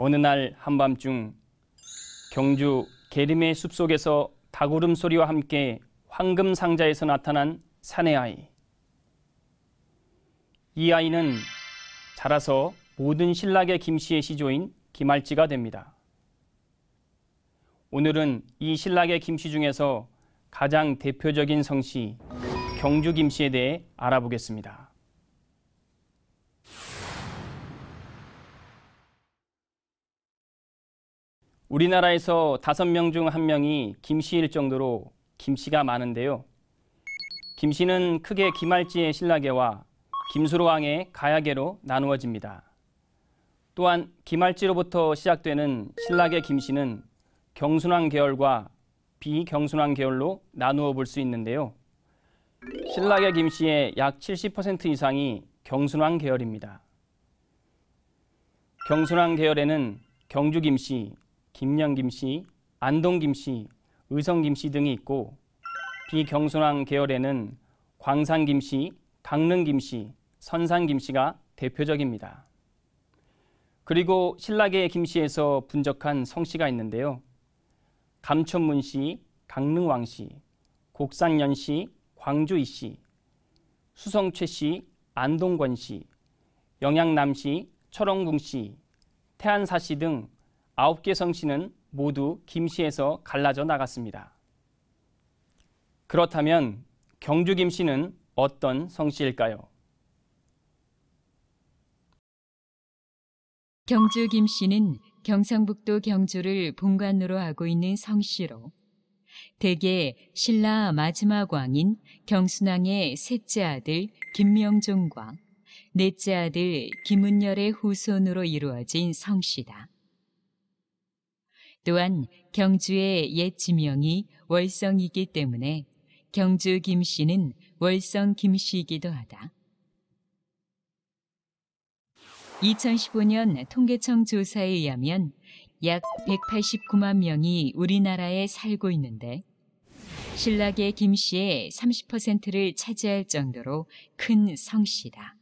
어느 날 한밤중 경주 게림의 숲속에서 닭울음 소리와 함께 황금 상자에서 나타난 사내 아이. 이 아이는 자라서 모든 신라계 김씨의 시조인 김알지가 됩니다. 오늘은 이 신라계 김씨 중에서 가장 대표적인 성씨 경주 김씨에 대해 알아보겠습니다. 우리나라에서 다섯 명 중 한 명이 김씨일 정도로 김씨가 많은데요. 김씨는 크게 김할지의 신라계와 김수로왕의 가야계로 나누어집니다. 또한 김할지로부터 시작되는 신라계 김씨는 경순왕 계열과 비경순왕 계열로 나누어 볼 수 있는데요. 신라계 김씨의 약 70% 이상이 경순왕 계열입니다. 경순왕 계열에는 경주 김씨, 김양 김씨, 안동 김씨, 의성 김씨 등이 있고 비경순왕 계열에는 광산 김씨, 강릉 김씨, 선산 김씨가 대표적입니다. 그리고 신라계 김씨에서 분적한 성씨가 있는데요. 감천문씨, 강릉왕씨, 곡산연씨, 광주이씨, 수성최씨, 안동권씨, 영양남씨, 철원궁씨, 태안사씨 등 아홉 개 성씨는 모두 김씨에서 갈라져 나갔습니다. 그렇다면 경주 김씨는 어떤 성씨일까요? 경주 김씨는 경상북도 경주를 본관으로 하고 있는 성씨로 대개 신라 마지막 왕인 경순왕의 셋째 아들 김명종과 넷째 아들 김은열의 후손으로 이루어진 성씨다. 또한 경주의 옛 지명이 월성이기 때문에 경주 김씨는 월성 김씨이기도 하다. 2015년 통계청 조사에 의하면 약 189만 명이 우리나라에 살고 있는데 신라계 김씨의 30%를 차지할 정도로 큰 성씨다.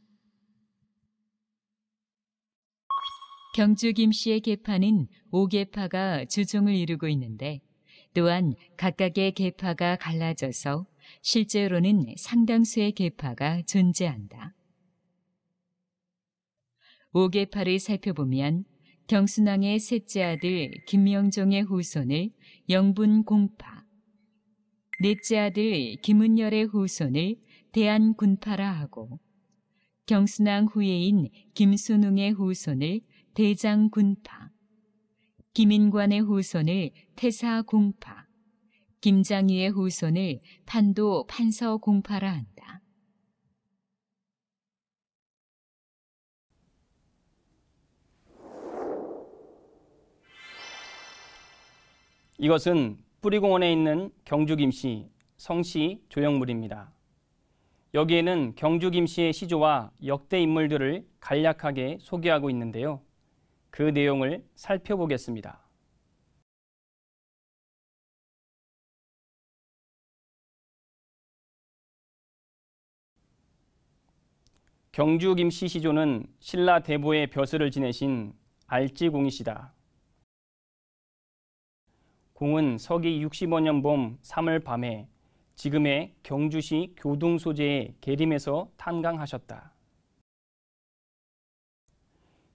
경주 김씨의 계파는 5계파가 주종을 이루고 있는데 또한 각각의 계파가 갈라져서 실제로는 상당수의 계파가 존재한다. 5계파를 살펴보면 경순왕의 셋째 아들 김명종의 후손을 영분 공파, 넷째 아들 김은열의 후손을 대한군파라 하고 경순왕 후예인 김순웅의 후손을 대장군파, 김인관의 후손을 태사공파, 김장희의 후손을 판도 판서공파라 한다. 이것은 뿌리공원에 있는 경주 김씨, 성씨 조형물입니다. 여기에는 경주 김씨의 시조와 역대 인물들을 간략하게 소개하고 있는데요. 그 내용을 살펴보겠습니다. 경주 김씨 시조는 신라 대보의 벼슬을 지내신 알지공이시다. 공은 서기 65년 봄 3월 밤에 지금의 경주시 교동소재의 계림에서 탄강하셨다.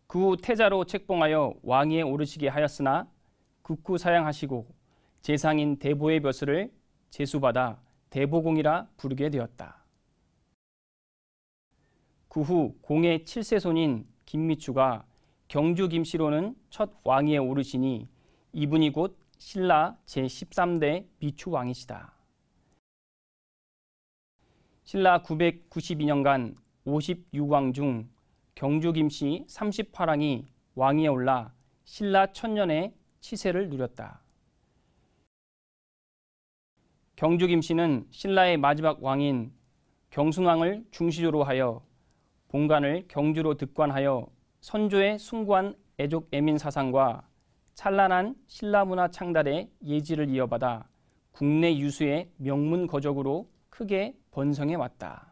그 후 태자로 책봉하여 왕위에 오르시게 하였으나 국구 사양하시고 재상인 대보의 벼슬을 제수받아 대보공이라 부르게 되었다. 그 후 공의 7세손인 김미추가 경주 김씨로는 첫 왕위에 오르시니 이분이 곧 신라 제13대 미추 왕이시다. 신라 992년간 56왕 중 경주 김씨 38왕이 왕위에 올라 신라 천년의 치세를 누렸다. 경주 김씨는 신라의 마지막 왕인 경순왕을 중시조로 하여 본관을 경주로 득관하여 선조의 숭고한 애족 애민 사상과 찬란한 신라 문화 창달의 예지를 이어받아 국내 유수의 명문 거적으로 크게 본성에 왔다.